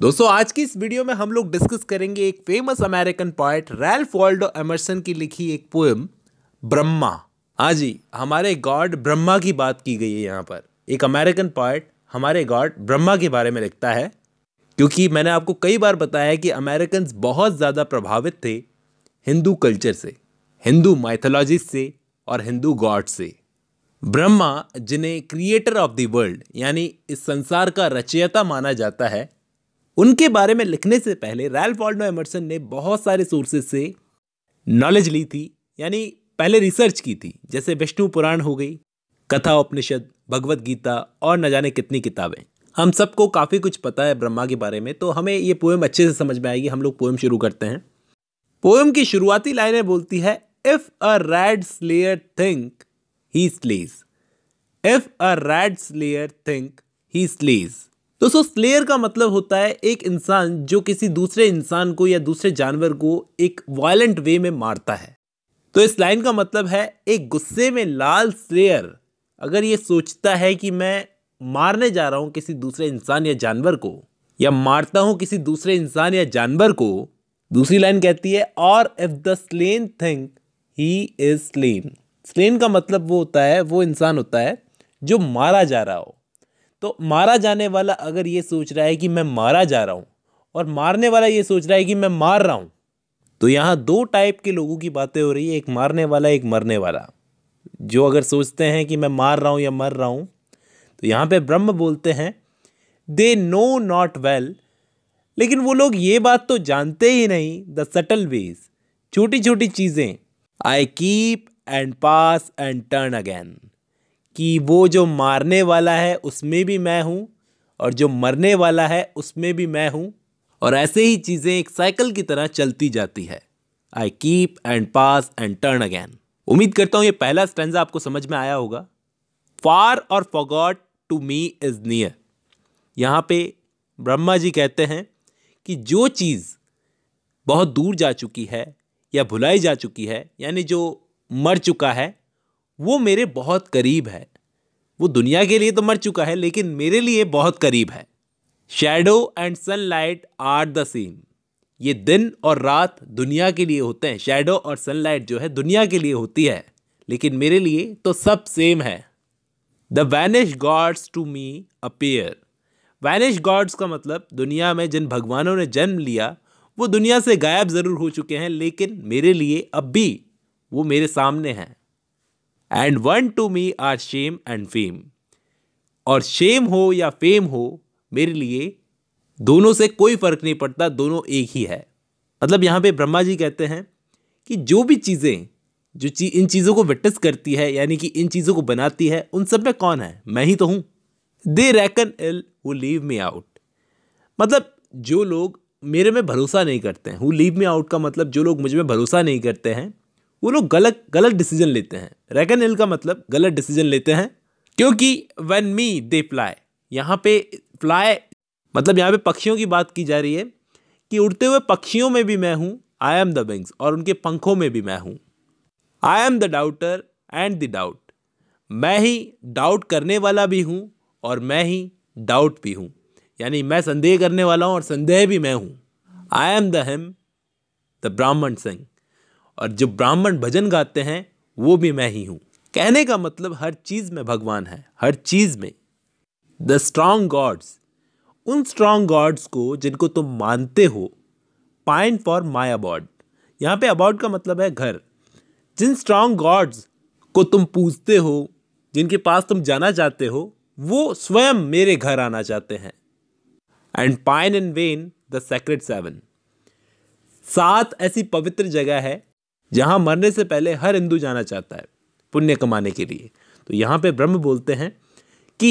दोस्तों आज की इस वीडियो में हम लोग डिस्कस करेंगे एक famous American poet Ralph Waldo Emerson की लिखी एक पोएम ब्रह्मा हाँ जी हमारे गॉड ब्रह्मा की बात की गई है यहाँ पर एक अमेरिकन पॉइट हमारे गॉड ब्रह्मा के बारे में लिखता है क्योंकि मैंने आपको कई बार बताया कि अमेरिकन बहुत ज़्यादा प्रभावित थे हिंदू कल्चर से हिंदू माइथोलॉजी से और हिंदू गॉड से ब्रह्मा जिन्हें क्रिएटर ऑफ द वर्ल्ड यानी इस संसार का रचयता माना जाता है उनके बारे में लिखने से पहले रैल वॉल्डो एमर्सन ने बहुत सारे सोर्सेज से नॉलेज ली थी यानी पहले रिसर्च की थी जैसे विष्णु पुराण हो गई कथा उपनिषद भगवत गीता और न जाने कितनी किताबें हम सबको काफ़ी कुछ पता है ब्रह्मा के बारे में तो हमें ये पोएम अच्छे से समझ में आएगी हम लोग पोएम शुरू करते हैं पोएम की शुरुआती लाइनें बोलती है if a red slayer think he slays if a red slayer think he slays दोस्तों स्लेयर का मतलब होता है एक इंसान जो किसी दूसरे इंसान को या दूसरे जानवर को एक वायलेंट वे में मारता है तो इस लाइन का मतलब है एक गुस्से में लाल स्लेयर अगर ये सोचता है कि मैं मारने जा रहा हूँ किसी दूसरे इंसान या जानवर को या मारता हूँ किसी दूसरे इंसान या जानवर को दूसरी लाइन कहती है और if the slain think he is slain slain का मतलब वो होता है वो इंसान होता है जो मारा जा रहा हो तो मारा जाने वाला अगर ये सोच रहा है कि मैं मारा जा रहा हूँ और मारने वाला ये सोच रहा है कि मैं मार रहा हूँ तो यहाँ दो टाइप के लोगों की बातें हो रही है एक मारने वाला एक मरने वाला जो अगर सोचते हैं कि मैं मार रहा हूँ या मर रहा हूँ तो यहाँ पे ब्रह्म बोलते हैं दे नो नॉट वेल लेकिन वो लोग ये बात तो जानते ही नहीं द सटल वेज छोटी छोटी चीज़ें I keep and pass and turn again कि वो जो मारने वाला है उसमें भी मैं हूँ और जो मरने वाला है उसमें भी मैं हूँ और ऐसे ही चीज़ें एक साइकिल की तरह चलती जाती है I keep and pass and turn again उम्मीद करता हूँ ये पहला स्टेंजा आपको समझ में आया होगा far or forgot to me is near यहाँ पे ब्रह्मा जी कहते हैं कि जो चीज़ बहुत दूर जा चुकी है या भुलाई जा चुकी है यानी जो मर चुका है वो मेरे बहुत करीब है वो दुनिया के लिए तो मर चुका है लेकिन मेरे लिए बहुत करीब है shadow and sunlight are the same ये दिन और रात दुनिया के लिए होते हैं शेडो और सनलाइट जो है दुनिया के लिए होती है लेकिन मेरे लिए तो सब सेम है the vanish gods to me appear vanish gods का मतलब दुनिया में जिन भगवानों ने जन्म लिया वो दुनिया से गायब ज़रूर हो चुके हैं लेकिन मेरे लिए अब भी वो मेरे सामने हैं and one to me are shame and fame और शेम हो या फेम हो मेरे लिए दोनों से कोई फर्क नहीं पड़ता दोनों एक ही है मतलब यहाँ पे ब्रह्मा जी कहते हैं कि जो भी चीज़ें जो ची इन चीज़ों को विटनेस करती है यानी कि इन चीज़ों को बनाती है उन सब में कौन है मैं ही तो हूँ they reckon ill who leave me out मतलब जो लोग मेरे में भरोसा नहीं करते हैं हु लीव मी आउट का मतलब जो लोग मुझ में भरोसा नहीं करते हैं वो लोग गलत गलत डिसीजन लेते हैं रैगन हिल का मतलब गलत डिसीजन लेते हैं क्योंकि वेन मी दे फ्लाई यहाँ पे फ्लाई मतलब यहाँ पे पक्षियों की बात की जा रही है कि उड़ते हुए पक्षियों में भी मैं हूँ आई एम द विंग्स और उनके पंखों में भी मैं हूँ I am the doubter and the doubt मैं ही डाउट करने वाला भी हूँ और मैं ही डाउट भी हूँ यानी मैं संदेह करने वाला हूँ और संदेह भी मैं हूँ I am the hymn the Brahmin sings और जो ब्राह्मण भजन गाते हैं वो भी मैं ही हूँ कहने का मतलब हर चीज़ में भगवान है हर चीज़ में द स्ट्रांग गॉड्स उन स्ट्रांग गॉड्स को जिनको तुम मानते हो पाइन फॉर माई अबाउट यहाँ पे अबाउट का मतलब है घर जिन स्ट्रांग गॉड्स को तुम पूजते हो जिनके पास तुम जाना चाहते हो वो स्वयं मेरे घर आना चाहते हैं and pine and vain the sacred seven सात ऐसी पवित्र जगह है जहाँ मरने से पहले हर हिंदू जाना चाहता है पुण्य कमाने के लिए तो यहाँ पे ब्रह्म बोलते हैं कि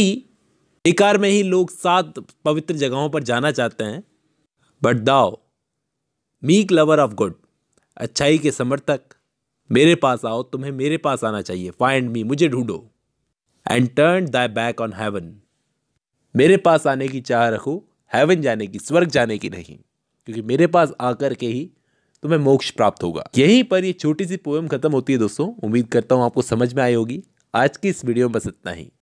एकार में ही लोग सात पवित्र जगहों पर जाना चाहते हैं बट दाओ मीक लवर ऑफ गुड अच्छाई के समर्थक मेरे पास आओ तुम्हें मेरे पास आना चाहिए फाइंड मी मुझे ढूंढो and turn thy back on heaven मेरे पास आने की चाह रखो हैवन जाने की स्वर्ग जाने की नहीं क्योंकि मेरे पास आकर के ही तुम्हें मोक्ष प्राप्त होगा यहीं पर ये छोटी सी पोएम खत्म होती है दोस्तों उम्मीद करता हूँ आपको समझ में आई होगी आज की इस वीडियो में बस इतना ही